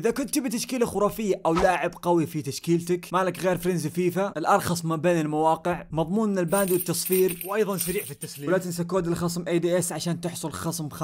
اذا كنت تبي تشكيله خرافيه او لاعب قوي في تشكيلتك مالك غير فرينزي فيفا الارخص ما بين المواقع مضمون الباند والتصفير وايضا سريع في التسليم ولا تنسى كود الخصم اي دي اس عشان تحصل خصم 5%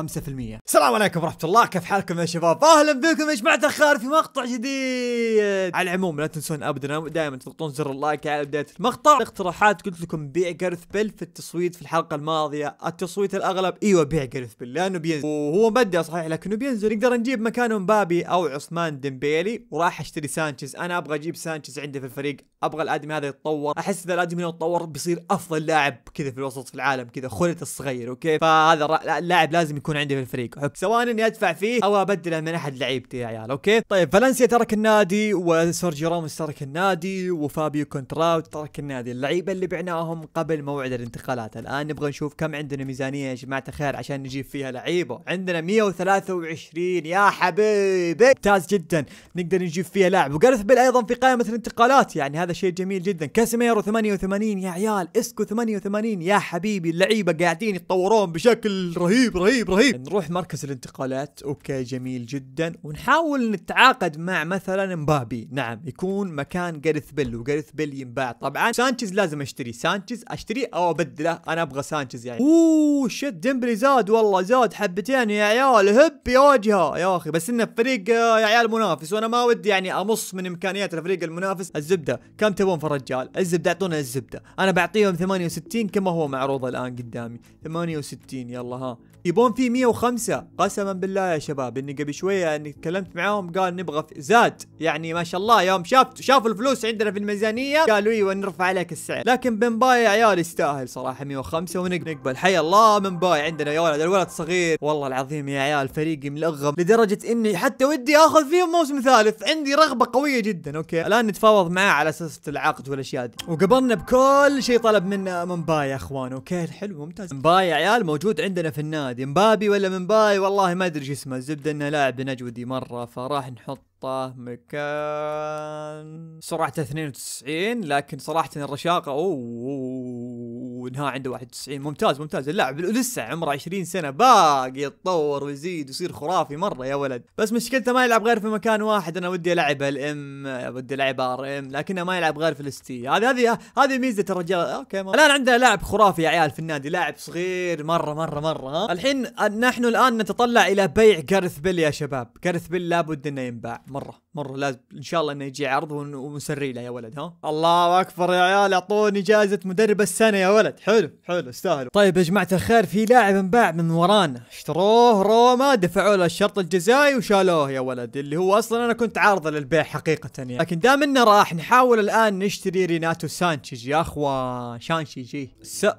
السلام عليكم ورحمه الله كيف حالكم يا شباب اهلا بكم يا جماعه الخير في مقطع جديد على العموم لا تنسون ابدا دائما تضغطون زر اللايك على بدايه المقطع اقتراحات قلت لكم بيع جارث بيل في التصويت في الحلقه الماضيه التصويت الاغلب ايوه بيع جارث بيل لانه بينزل وهو بدا صحيح لكنه بينزل نقدر نجيب مكانه مبابي او عثمان مكان ديمبيلي وراح اشتري سانشيز انا ابغى اجيب سانشيز عندي في الفريق ابغى الادمي هذا يتطور احس اذا الادمي هنا يتطور بيصير افضل لاعب كذا في الوسط في العالم كذا خلت الصغير اوكي فهذا اللاعب لازم يكون عندي في الفريق سواء اني ادفع فيه او ابدله من احد لعيبتي يا عيال اوكي طيب فالنسيا ترك النادي وسيرجيو راموس ترك النادي وفابيو كونتراوت ترك النادي اللعيبه اللي بعناهم قبل موعد الانتقالات الان نبغى نشوف كم عندنا ميزانيه يا جماعه الخير عشان نجيب فيها لعيبه عندنا 123 يا حبيبي ممتاز جدا نقدر نجيب فيها لاعب وجارث بيل ايضا في قائمه الانتقالات يعني هذا شيء جميل جدا كاسيميرو 88 يا عيال اسكو 88 يا حبيبي اللعيبه قاعدين يتطورون بشكل رهيب رهيب رهيب نروح مركز الانتقالات اوكي جميل جدا ونحاول نتعاقد مع مثلا مبابي نعم يكون مكان جارث بيل وجارث بيل ينباع طبعا سانشيز لازم اشتري سانشيز اشتريه او ابدله انا ابغى سانشيز يعني اوه شد ديمبلي زاد والله زاد حبتين يا عيال هب يا وجهه يا اخي بس انه فريق آه، يا عيال المنافس وانا ما ودي يعني امص من امكانيات الفريق المنافس الزبده كم تبون في الرجال الزبده اعطونا الزبده انا بعطيهم 68 كما هو معروض الان قدامي 68 يلا ها يبون فيه 105 قسما بالله يا شباب اني قبل شويه اني تكلمت معاهم قال نبغى زاد يعني ما شاء الله يوم شاف شافوا الفلوس عندنا في الميزانيه قالوا ايوه نرفع عليك السعر لكن بن باي يا عيال يستاهل صراحه 105 ونقبل حي الله من باي عندنا يا ولد الولد صغير والله العظيم يا عيال فريقي ملغم لدرجه اني حتى ودي اخذ فيهم موسم ثالث عندي رغبه قويه جدا اوكي الان نتفاوض معاه على اساس العقد والاشياء دي وقبلنا بكل شيء طلب منا من باي يا اخوان اوكي حلو ممتاز من باي يا عيال موجود عندنا في النادي هذه مبابي ولا منباي والله ما ادري شو اسمه الزبده انه لاعب نجودي مره فراح نحط حطه مكان سرعته 92 لكن صراحه الرشاقه اوه انها عنده 91 ممتاز ممتاز اللاعب لسه عمره 20 سنه باقي يتطور ويزيد ويصير خرافي مره يا ولد بس مشكلته ما يلعب غير في مكان واحد انا ودي العب الام ودي العب ار ام لكنه ما يلعب غير في الاستي هذه هذه هذه ميزه الرجال اوكي ما. الان عندنا لاعب خرافي يا عيال في النادي لاعب صغير مره مره مره ها الحين نحن الان نتطلع الى بيع جارث بيل يا شباب جارث بيل لابد انه ينباع مره مره لازم ان شاء الله انه يجي عرض ونسري له يا ولد ها الله اكبر يا عيال اعطوني جائزه مدرب السنه يا ولد حلو حلو استاهلوا طيب يا جماعه الخير في لاعب انباع من ورانا اشتروه روما دفعوا له الشرط الجزائي وشالوه يا ولد اللي هو اصلا انا كنت عارضه للبيع حقيقه يعني لكن دام انه راح نحاول الان نشتري ريناتو سانشيز يا اخوان شانشيجي إيه.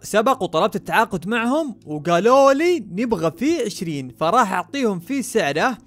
سبق وطلبت التعاقد معهم وقالوا لي نبغى فيه 20 فراح اعطيهم فيه سعره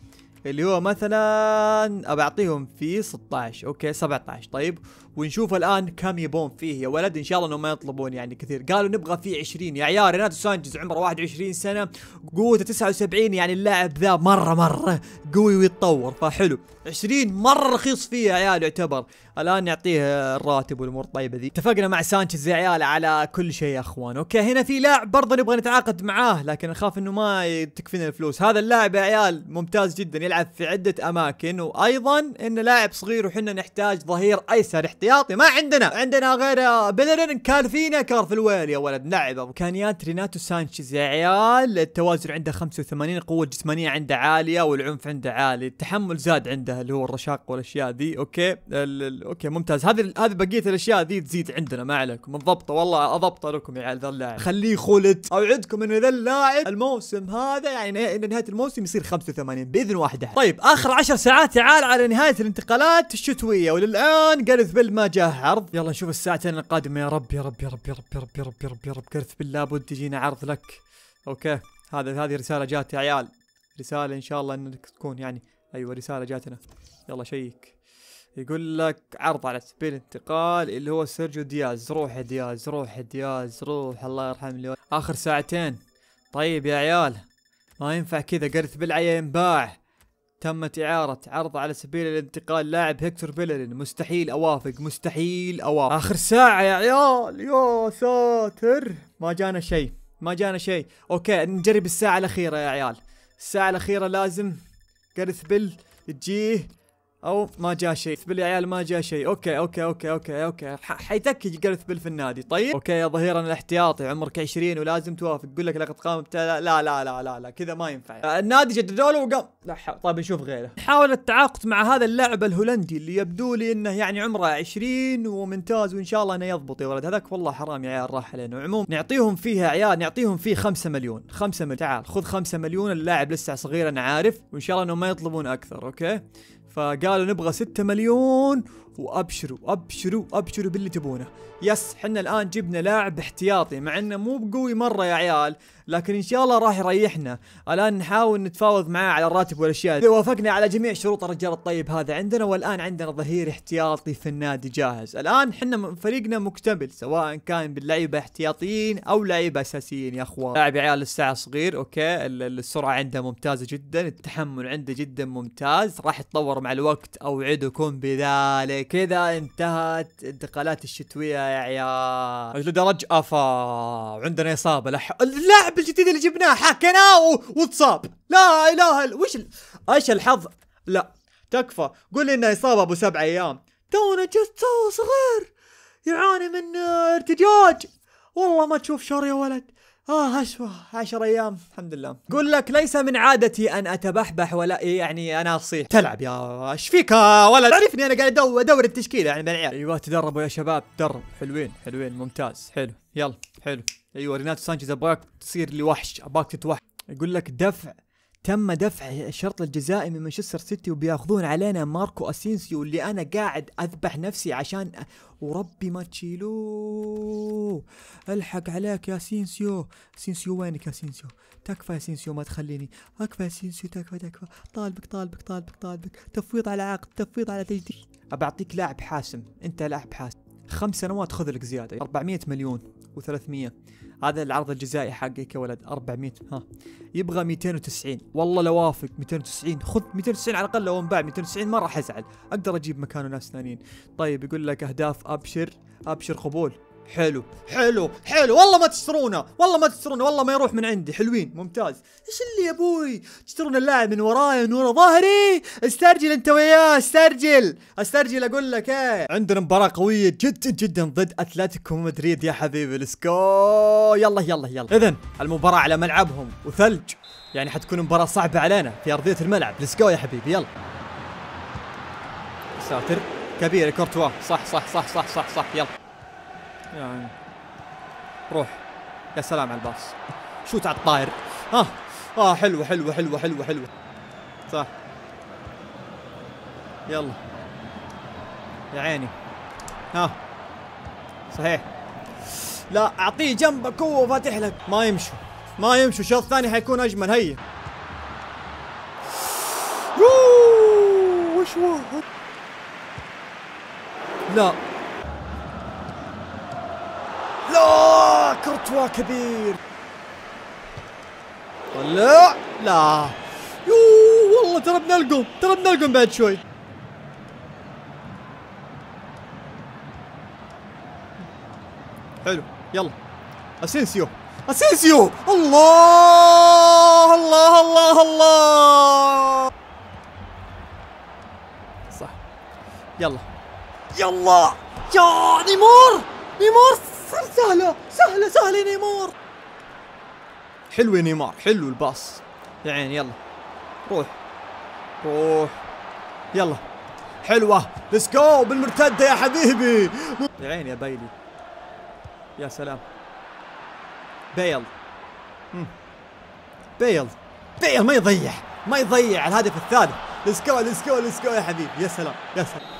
اللي هو مثلا ابى اعطيهم فيه 16 اوكي 17 طيب ونشوف الان كم يبون فيه يا ولد ان شاء الله انهم ما يطلبون يعني كثير قالوا نبغى فيه 20 يا عيال ريناتو سانجز عمره 21 سنه قوته 79 يعني اللاعب ذا مره مره قوي ويتطور فحلو 20 مره رخيص فيه يا عيال يعتبر الان نعطيه الراتب والامور الطيبه ذي اتفقنا مع سانشيز يا عيال على كل شيء يا اخوان اوكي هنا في لاعب برضه نبغى نتعاقد معاه لكن نخاف انه ما تكفينا الفلوس هذا اللاعب يا عيال ممتاز جدا يلعب في عده اماكن وايضا انه لاعب صغير وحنا نحتاج ظهير ايسر احتياطي ما عندنا عندنا غير بيلرين كالفينا الويل يا ولد لاعب امكانيات ريناتو سانشيز يا عيال التوازن عنده 85 القوه الجسمانيه عنده عاليه والعنف عنده عالي التحمل زاد عنده اللي هو الرشاق والاشياء ذي اوكي اوكي ممتاز هذه هذه بقيه الاشياء ذي تزيد عندنا ما عليكم نضبطه والله اضبطه لكم يا عيال ذا اللاعب خليه خلد اوعدكم انه ذا اللاعب الموسم هذا يعني الى نهايه الموسم يصير 85 باذن واحد احد طيب اخر 10 ساعات تعال على نهايه الانتقالات الشتويه وللان جارث بيل ما جاه عرض يلا نشوف الساعتين القادمه يا رب يا رب يا رب يا رب يا رب يا رب يا رب يا رب جارث بيل لابد يجينا عرض لك اوكي هذا هذه رساله جات يا عيال رساله ان شاء الله انك تكون يعني ايوه رساله جاتنا يلا شيك يقول لك عرض على سبيل الانتقال اللي هو سيرجيو دياز روح دياز روح دياز روح الله يرحم لي اخر ساعتين طيب يا عيال ما ينفع كذا قرث بالعيا ينباع تمت إعارة عرض على سبيل الانتقال لاعب هيكتور بيلرين مستحيل أوافق مستحيل أوافق آخر ساعة يا عيال يا ساتر ما جانا شيء ما جانا شيء أوكي نجرب الساعة الأخيرة يا عيال الساعة الأخيرة لازم قرث بل تجيه او ما جاء شيء اثبل يا عيال ما جاء شيء اوكي اوكي اوكي اوكي اوكي حيتك قال اثبل في النادي طيب اوكي يا انا الاحتياطي عمرك 20 ولازم توافق يقول لك لقد قام بتاع لا لا لا لا, لا كذا ما ينفع يعني. النادي جددوا له وقام لا ح... طيب نشوف غيره حاول التعاقد مع هذا اللاعب الهولندي اللي يبدو لي انه يعني عمره 20 وممتاز وان شاء الله انه يضبط يا ولد هذاك والله حرام يا عيال راح علينا عموم نعطيهم فيها عيال نعطيهم فيه 5 مليون 5 مليون تعال خذ 5 مليون اللاعب لسه صغير انا عارف وان شاء الله انه ما يطلبون اكثر اوكي فقال قالوا نبغى 6 مليون وابشروا ابشروا ابشروا باللي تبونه يس حنا الان جبنا لاعب احتياطي مع انه مو بقوي مره يا عيال لكن ان شاء الله راح يريحنا الان نحاول نتفاوض معاه على الراتب والاشياء اذا وافقنا على جميع شروط الرجال الطيب هذا عندنا والان عندنا ظهير احتياطي في النادي جاهز الان حنا فريقنا مكتمل سواء كان باللعيبه احتياطيين او لعيبه اساسيين يا اخوان لاعب يا عيال الساعه صغير اوكي السرعه عنده ممتازه جدا التحمل عنده جدا ممتاز راح يتطور مع الوقت الوقت أوعدكم بذلك كذا انتهت انتقالات الشتوية يا عيال درج أفا عندنا إصابة لح... اللاعب الجديد اللي جبناه حكيناه و... واتصاب لا إله إلا وش ال... ايش الحظ لا تكفى قول لي انه إصابة أبو سبع أيام تونا جست صغير يعاني من ارتجاج والله ما تشوف شر يا ولد آه أشوى عشر أيام الحمد لله قول لك ليس من عادتي أن أتبحبح ولا يعني أنا أصيح تلعب يا ايش فيك ولا تعرفني أنا قاعد أدور التشكيلة يعني بين العيال أيوه تدربوا يا شباب درب حلوين حلوين ممتاز حلو يلا حلو أيوه ريناتو سانشيز أبغاك تصير لي وحش أبغاك تتوحش يقول لك دفع تم دفع الشرط الجزائي من مانشستر سيتي وبياخذون علينا ماركو اسينسيو اللي انا قاعد اذبح نفسي عشان وربي ما تشيلوه الحق عليك يا سينسيو سينسيو وينك يا سينسيو تكفى يا سينسيو ما تخليني اكفى يا سينسيو تكفى تكفى طالبك طالبك طالبك طالبك تفويض على عقد تفويض على تجديد أبعطيك لاعب حاسم انت لاعب حاسم خمس سنوات خذ لك زياده 400 مليون و300 هذا العرض الجزائي حقك يا ولد 400 ها يبغى 290 والله لو وافق 290 خذ 290 على الاقل لو انباع 290 ما راح ازعل اقدر اجيب مكانه ناس ثانيين طيب يقول لك اهداف ابشر ابشر قبول حلو حلو حلو والله ما تشترونه والله ما تشترونه والله ما يروح من عندي حلوين ممتاز ايش اللي يا ابوي تشترون اللاعب من وراي من ورا ظهري استرجل انت وياه استرجل استرجل اقول لك ايه عندنا مباراه قويه جدا جدا ضد اتلتيكو مدريد يا حبيبي لسكو يلا يلا يلا اذا المباراه على ملعبهم وثلج يعني حتكون مباراه صعبه علينا في ارضيه الملعب لسكو يا حبيبي يلا ساتر كبير كورتوا صح صح صح صح صح صح, صح. يلا يعني روح يا سلام على الباص شوت على الطاير ها اه حلوه حلوه حلوه حلوه حلوه صح يلا يا عيني ها صحيح لا اعطيه جنبك هو فاتح لك ما يمشوا ما يمشوا شوط ثاني حيكون اجمل هيا وش واحد لا ارتوا كبير طلع لا يو والله ترى بنلقم ترى بنلقم بعد شوي حلو يلا اسينسيو اسينسيو الله الله الله الله صح يلا يلا يا نيمار نيمار صارت سهلة سهلة سهلة نيمار حلو نيمار حلو الباص يا عين يلا روح روح يلا حلوة ليتس جو بالمرتدة يا حبيبي يا عين يا بايلي يا سلام بيل بيل بيل ما يضيع ما يضيع الهدف الثالث ليتس جو ليتس جو ليتس جو يا حبيبي يا سلام يا سلام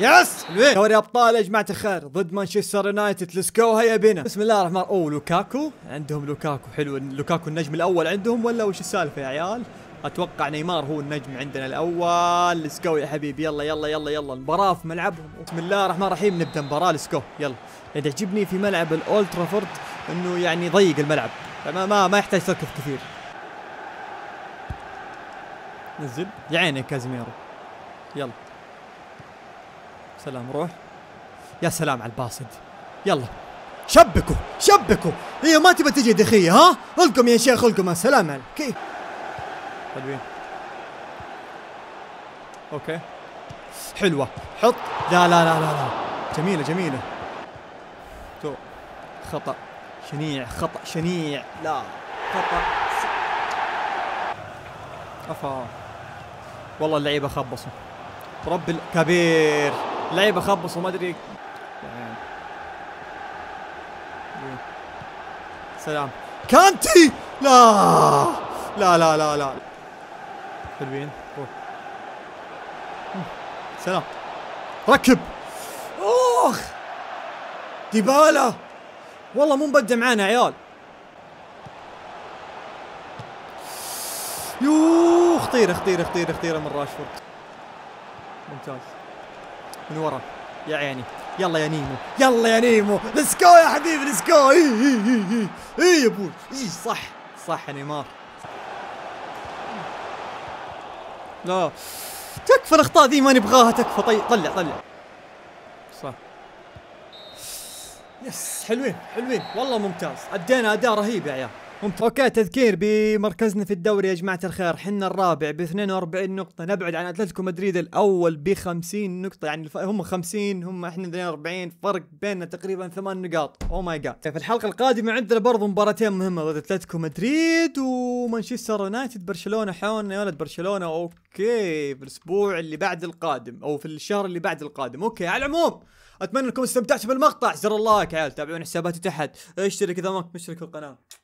يس دوري ابطال يا جماعه الخير ضد مانشستر يونايتد ليتس جو هيا بنا بسم الله الرحمن اوه لوكاكو عندهم لوكاكو حلو لوكاكو النجم الاول عندهم ولا وش السالفه يا عيال اتوقع نيمار هو النجم عندنا الاول ليتس جو يا حبيبي يلا يلا يلا يلا المباراه في ملعبهم بسم الله الرحمن الرحيم نبدا مباراه ليتس جو يلا اللي تعجبني في ملعب الاولترا فورد انه يعني ضيق الملعب فما ما ما يحتاج تركض كثير نزل يا عيني كازيميرو يلا سلام روح يا سلام على الباصد يلا شبكوا شبكوا هي إيه، ما تبى تجي دخية ها القم يا شيخ القم سلام عليك كيف حلوين اوكي حلوة حط لا لا لا لا لا جميلة جميلة تو خطأ شنيع خطأ شنيع لا خطأ افا والله اللعيبة خبصوا رب الكبير لعيبه خبص وما ادري سلام كانتي لا لا لا لا لا حلوين سلام ركب اوخ ديبالا والله مو مبدع معانا عيال يوه خطيره خطيره خطيره خطيره من راشفورد ممتاز من ورا يا عيني يلا يا نيمو يلا يا نيمو ليتس جو يا حبيبي ليتس جو اي اي اي اي يا ابوي اي صح صح يا نيمار لا تكفى الاخطاء ذي ما نبغاها تكفى طيب طلع طلع صح يس حلوين حلوين والله ممتاز ادينا اداء رهيب يا عيال اوكي تذكير بمركزنا في الدوري يا جماعه الخير حنا الرابع ب 42 نقطه نبعد عن اتلتيكو مدريد الاول ب 50 نقطه يعني هم 50 هم احنا 42 فرق بيننا تقريبا ثمان نقاط او ماي جاد في الحلقه القادمه عندنا برضو مباراتين مهمه ضد اتلتيكو مدريد ومانشستر يونايتد برشلونه حولنا يا ولد برشلونه اوكي في الاسبوع اللي بعد القادم او في الشهر اللي بعد القادم اوكي على العموم اتمنى انكم استمتعتوا بالمقطع زر اللايك عيال تابعونا حساباتي تحت اشترك اذا ما مشترك في القناه